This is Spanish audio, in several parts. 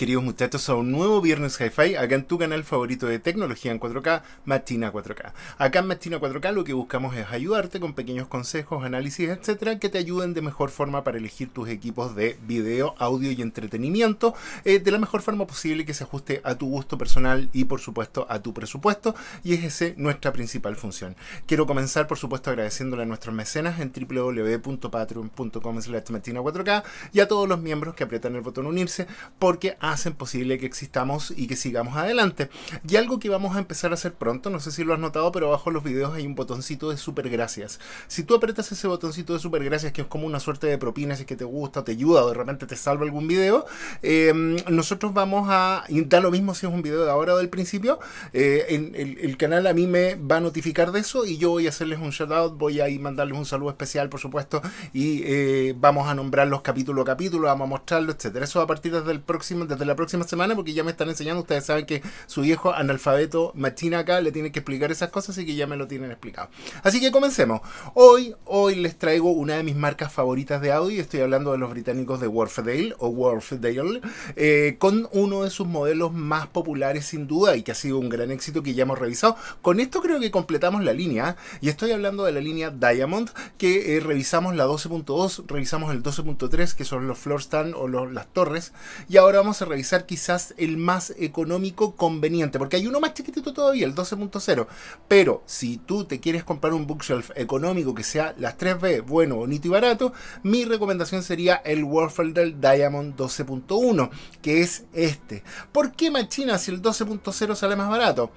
queridos muchachos, a un nuevo Viernes Hi-Fi, acá en tu canal favorito de tecnología en 4K, Martina 4K. Acá en Matina 4K lo que buscamos es ayudarte con pequeños consejos, análisis, etcétera, que te ayuden de mejor forma para elegir tus equipos de video, audio y entretenimiento eh, de la mejor forma posible que se ajuste a tu gusto personal y, por supuesto, a tu presupuesto. Y es ese nuestra principal función. Quiero comenzar, por supuesto, agradeciéndole a nuestros mecenas en www.patreon.com/matina4k y a todos los miembros que aprietan el botón unirse, porque han hacen posible que existamos y que sigamos adelante. Y algo que vamos a empezar a hacer pronto, no sé si lo has notado, pero abajo los videos hay un botoncito de super gracias. Si tú apretas ese botoncito de super gracias, que es como una suerte de propina, si es que te gusta te ayuda o de repente te salva algún video, eh, nosotros vamos a, da lo mismo si es un video de ahora o del principio, eh, en, el, canal a mí me va a notificar de eso y yo voy a hacerles un shout out, voy a ir mandarles un saludo especial, por supuesto, y eh, vamos a nombrarlos capítulo a capítulo, vamos a mostrarlo, etcétera. Eso a partir del próximo, desde de la próxima semana porque ya me están enseñando. Ustedes saben que su viejo analfabeto machina acá le tiene que explicar esas cosas, y que ya me lo tienen explicado. Así que comencemos. Hoy, hoy les traigo una de mis marcas favoritas de Audi, Estoy hablando de los británicos de Worfdale o Worfdale, eh, con uno de sus modelos más populares sin duda y que ha sido un gran éxito que ya hemos revisado. Con esto creo que completamos la línea y estoy hablando de la línea Diamond que eh, revisamos la 12.2, revisamos el 12.3 que son los floor stand o las torres y ahora vamos a realizar quizás el más económico conveniente, porque hay uno más chiquitito todavía, el 12.0. Pero si tú te quieres comprar un bookshelf económico que sea las 3B, bueno, bonito y barato, mi recomendación sería el Warfelder Diamond 12.1, que es este. ¿Por qué machina si el 12.0 sale más barato?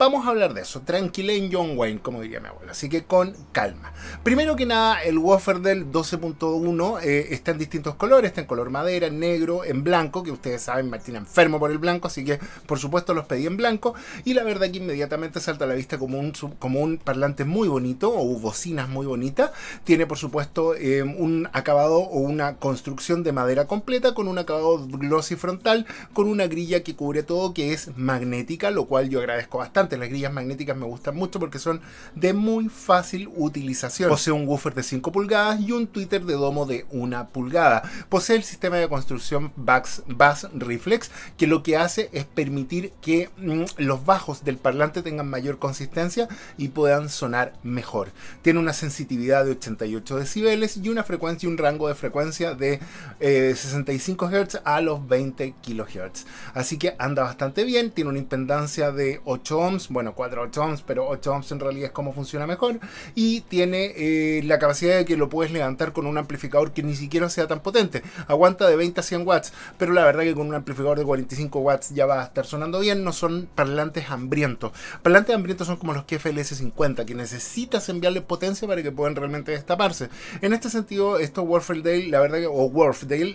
vamos a hablar de eso. en John Wayne, como diría mi abuela. Así que con calma. Primero que nada, el woofer del 12.1 está en distintos colores. Está en color madera, en negro, en blanco, que ustedes saben, Martín enfermo por el blanco, así que por supuesto los pedí en blanco. Y la verdad que inmediatamente salta a la vista como un, como un parlante muy bonito o bocinas muy bonitas. Tiene por supuesto eh, un acabado o una construcción de madera completa con un acabado glossy frontal, con una grilla que cubre todo que es magnética, lo cual yo agradezco bastante las grillas magnéticas me gustan mucho porque son de muy fácil utilización. Posee un woofer de 5 pulgadas y un Twitter de domo de 1 pulgada. Posee el sistema de construcción Bass, Bass Reflex, que lo que hace es permitir que mm, los bajos del parlante tengan mayor consistencia y puedan sonar mejor. Tiene una sensitividad de 88 decibeles y una frecuencia, un rango de frecuencia de 65 eh, Hz a los 20 kHz. Así que anda bastante bien, tiene una impedancia de 8 ohms bueno, 4 8 ohms, pero 8 ohms en realidad es como funciona mejor, y tiene eh, la capacidad de que lo puedes levantar con un amplificador que ni siquiera sea tan potente, aguanta de 20 a 100 watts, pero la verdad que con un amplificador de 45 watts ya va a estar sonando bien, no son parlantes hambrientos, parlantes hambrientos son como los s 50 que necesitas enviarle potencia para que puedan realmente destaparse, en este sentido, estos Warfdale, la verdad que, o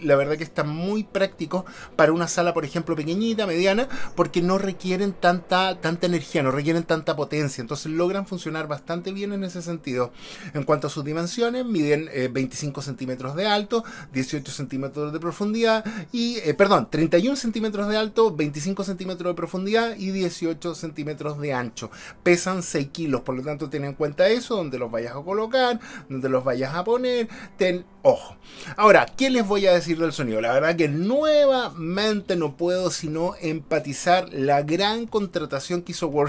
la verdad que están muy prácticos para una sala, por ejemplo, pequeñita, mediana, porque no requieren tanta, tanta energía que no requieren tanta potencia, entonces logran funcionar bastante bien en ese sentido. En cuanto a sus dimensiones, miden 25 eh, centímetros de alto, 18 centímetros de profundidad y, eh, perdón, 31 centímetros de alto, 25 centímetros de profundidad y 18 centímetros de ancho. Pesan 6 kilos, por lo tanto ten en cuenta eso, donde los vayas a colocar, donde los vayas a poner, ten ojo. Ahora, ¿qué les voy a decir del sonido? La verdad que nuevamente no puedo sino empatizar la gran contratación que hizo World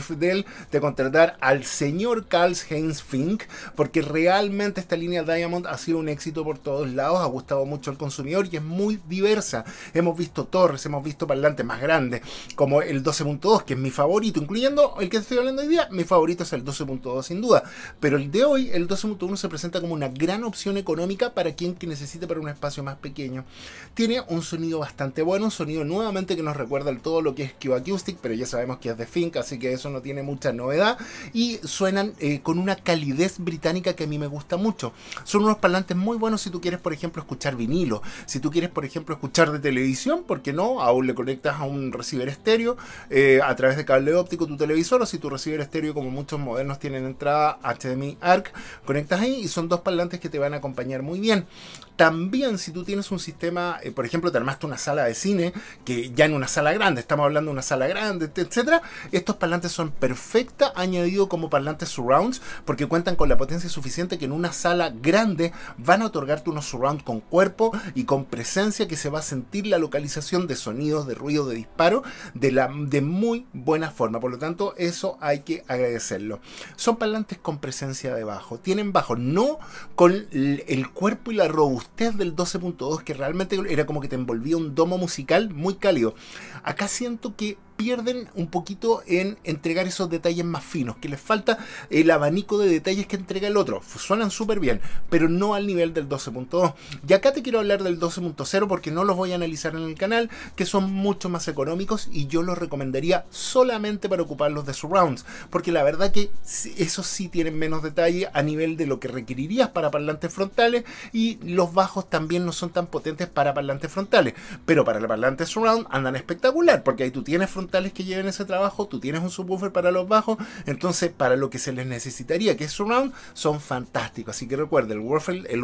de contratar al señor Carl Heinz Fink, porque realmente esta línea Diamond ha sido un éxito por todos lados, ha gustado mucho al consumidor y es muy diversa. Hemos visto torres, hemos visto parlantes más grandes, como el 12.2, que es mi favorito, incluyendo el que estoy hablando hoy día, mi favorito es el 12.2 sin duda, pero el de hoy, el 12.1 se presenta como una gran opción económica para quien que necesite para un espacio más pequeño. Tiene un sonido bastante bueno, un sonido nuevamente que nos recuerda todo lo que es Q Acoustic, pero ya sabemos que es de Fink, así que eso no tiene mucha novedad, y suenan eh, con una calidez británica que a mí me gusta mucho. Son unos parlantes muy buenos si tú quieres, por ejemplo, escuchar vinilo, si tú quieres, por ejemplo, escuchar de televisión, porque no, aún le conectas a un receiver estéreo eh, a través de cable óptico tu televisor, o si tu receiver estéreo, como muchos modernos, tienen entrada HDMI ARC, conectas ahí y son dos parlantes que te van a acompañar muy bien. También si tú tienes un sistema, eh, por ejemplo, te armaste una sala de cine, que ya en una sala grande, estamos hablando de una sala grande, etcétera, estos parlantes son perfecta, añadido como parlantes surrounds, porque cuentan con la potencia suficiente que en una sala grande van a otorgarte unos surrounds con cuerpo y con presencia que se va a sentir la localización de sonidos, de ruido, de disparo, de, la, de muy buena forma. Por lo tanto, eso hay que agradecerlo. Son parlantes con presencia de bajo, tienen bajo, no con el cuerpo y la robustez del 12.2, que realmente era como que te envolvía un domo musical muy cálido. Acá siento que pierden un poquito en entregar esos detalles más finos, que les falta el abanico de detalles que entrega el otro. Suenan súper bien, pero no al nivel del 12.2. Y acá te quiero hablar del 12.0 porque no los voy a analizar en el canal, que son mucho más económicos y yo los recomendaría solamente para ocuparlos de surrounds, porque la verdad que esos sí tienen menos detalle a nivel de lo que requerirías para parlantes frontales y los bajos también no son tan potentes para parlantes frontales, pero para el parlante surround andan espectacular, porque ahí tú tienes frontales tales que lleven ese trabajo, tú tienes un subwoofer para los bajos, entonces para lo que se les necesitaría, que es surround, son fantásticos. Así que recuerda, el Worfdale, el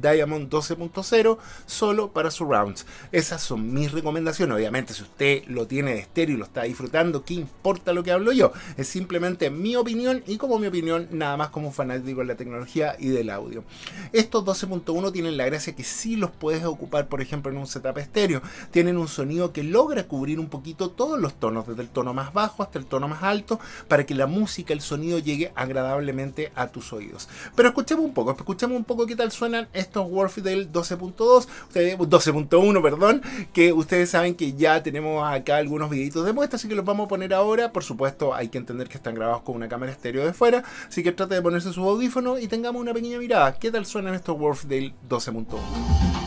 Diamond 12.0 solo para surrounds. Esas son mis recomendaciones. Obviamente, si usted lo tiene de estéreo y lo está disfrutando, ¿qué importa lo que hablo yo? Es simplemente mi opinión y como mi opinión, nada más como fanático de la tecnología y del audio. Estos 12.1 tienen la gracia que si los puedes ocupar, por ejemplo, en un setup estéreo. Tienen un sonido que logra cubrir un poquito todo los tonos, desde el tono más bajo hasta el tono más alto, para que la música, el sonido llegue agradablemente a tus oídos. Pero escuchemos un poco, escuchemos un poco qué tal suenan estos Worfidel 12.2, 12.1, perdón, que ustedes saben que ya tenemos acá algunos videitos de muestra, así que los vamos a poner ahora. Por supuesto, hay que entender que están grabados con una cámara estéreo de fuera, así que trate de ponerse su audífono y tengamos una pequeña mirada. ¿Qué tal suenan estos Worfdale 12.1?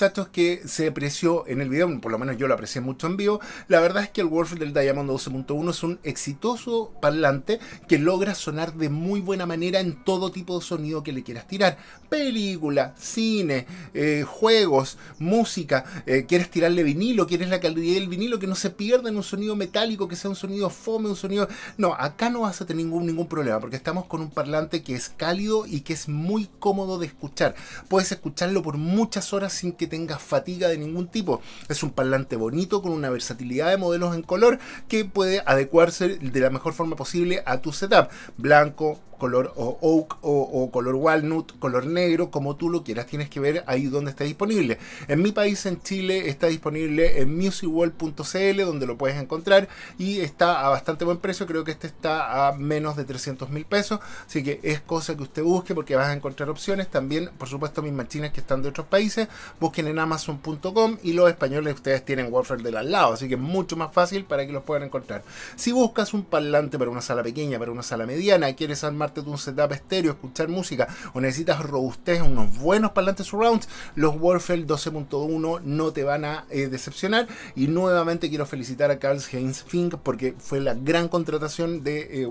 muchachos, que se apreció en el video, por lo menos yo lo aprecié mucho en vivo. La verdad es que el Wolf del Diamond 12.1 es un exitoso parlante que logra sonar de muy buena manera en todo tipo de sonido que le quieras tirar. Película, cine, eh, juegos, música, eh, quieres tirarle vinilo, quieres la calidad del vinilo, que no se pierda en un sonido metálico, que sea un sonido fome, un sonido... No, acá no vas a tener ningún, ningún problema, porque estamos con un parlante que es cálido y que es muy cómodo de escuchar. Puedes escucharlo por muchas horas sin que tenga fatiga de ningún tipo. Es un parlante bonito con una versatilidad de modelos en color que puede adecuarse de la mejor forma posible a tu setup. Blanco, color o oak o, color walnut, color negro, como tú lo quieras. Tienes que ver ahí donde está disponible. En mi país, en Chile, está disponible en musicwall.cl donde lo puedes encontrar y está a bastante buen precio. Creo que este está a menos de 300 mil pesos. Así que es cosa que usted busque porque vas a encontrar opciones. También, por supuesto, mis machinas que están de otros países, busquen en amazon.com y los españoles ustedes tienen Warfare del al lado. Así que es mucho más fácil para que los puedan encontrar. Si buscas un parlante para una sala pequeña, para una sala mediana, quieres armar de un setup estéreo, escuchar música o necesitas robustez, unos buenos parlantes surrounds, los Warfell 12.1 no te van a eh, decepcionar. Y nuevamente quiero felicitar a Carl Heinz Fink porque fue la gran contratación de eh,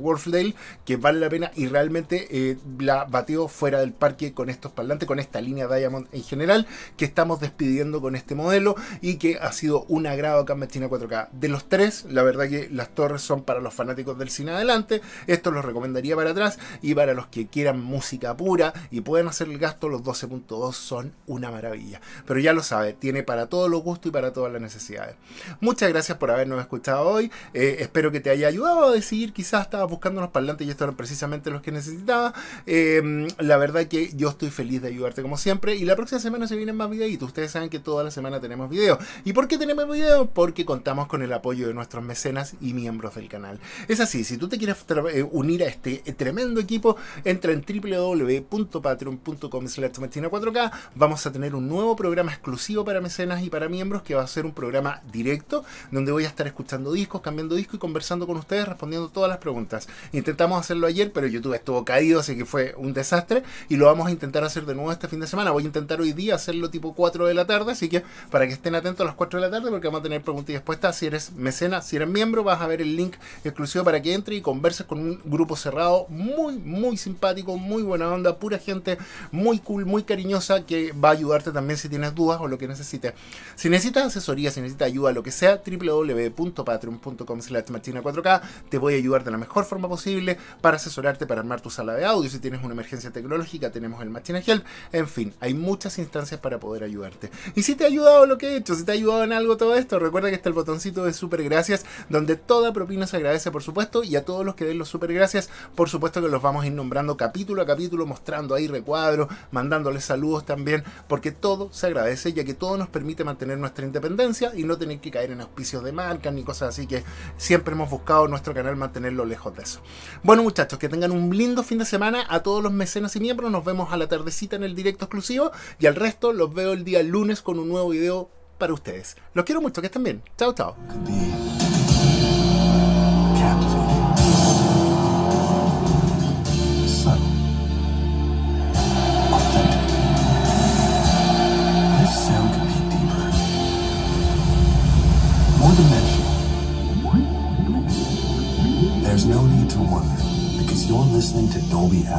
que vale la pena y realmente eh, la batió fuera del parque con estos parlantes, con esta línea Diamond en general que estamos despidiendo con este modelo y que ha sido un agrado acá en 4K. De los tres, la verdad que las torres son para los fanáticos del cine adelante, esto los recomendaría para atrás y para los que quieran música pura y pueden hacer el gasto, los 12.2 son una maravilla. Pero ya lo sabe, tiene para todos los gustos y para todas las necesidades. Muchas gracias por habernos escuchado hoy. Eh, espero que te haya ayudado a decidir. Quizás estabas buscando unos parlantes y estos eran precisamente los que necesitaba. Em, la verdad que yo estoy feliz de ayudarte como siempre. Y la próxima semana se vienen más videitos. Ustedes saben que toda la semana tenemos videos. ¿Y por qué tenemos videos? Porque contamos con el apoyo de nuestros mecenas y miembros del canal. Es así, si tú te quieres eh, unir a este tremendo equipo, entra en www.patreon.com slash 4K. Vamos a tener un nuevo programa exclusivo para mecenas y para miembros que va a ser un programa directo donde voy a estar escuchando discos, cambiando discos y conversando con ustedes, respondiendo todas las preguntas. Intentamos hacerlo ayer, pero YouTube estuvo caído, así que fue un desastre y lo vamos a intentar hacer de nuevo este fin de semana. Voy a intentar hoy día hacerlo tipo 4 de la tarde, así que para que estén atentos a las 4 de la tarde porque vamos a tener preguntas y respuestas. Si eres mecena, si eres miembro, vas a ver el link exclusivo para que entre y converses con un grupo cerrado muy muy, simpático, muy buena onda, pura gente muy cool, muy cariñosa que va a ayudarte también si tienes dudas o lo que necesites. Si necesitas asesoría, si necesitas ayuda, lo que sea, www.patreon.com slash 4 k te voy a ayudar de la mejor forma posible para asesorarte, para armar tu sala de audio. Si tienes una emergencia tecnológica, tenemos el Martina Help. En fin, hay muchas instancias para poder ayudarte. Y si te ha ayudado lo que he hecho, si te ha ayudado en algo todo esto, recuerda que está el botoncito de super gracias, donde toda propina se agradece, por supuesto, y a todos los que den los super gracias, por supuesto que los vamos a ir nombrando capítulo a capítulo, mostrando ahí recuadros, mandándoles saludos también, porque todo se agradece, ya que todo nos permite mantener nuestra independencia y no tener que caer en auspicios de marca ni cosas así, que siempre hemos buscado en nuestro canal mantenerlo lejos de eso. Bueno muchachos, que tengan un lindo fin de semana a todos los mecenas y miembros, nos vemos a la tardecita en el directo exclusivo y al resto los veo el día lunes con un nuevo video para ustedes. Los quiero mucho, que estén bien. Chao, chao.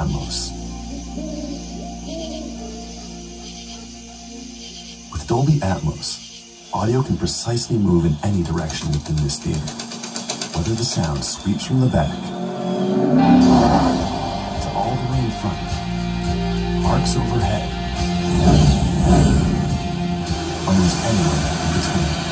With Dolby Atmos, audio can precisely move in any direction within this theater, whether the sound sweeps from the back to all the way in front, arcs overhead, or moves anywhere in between.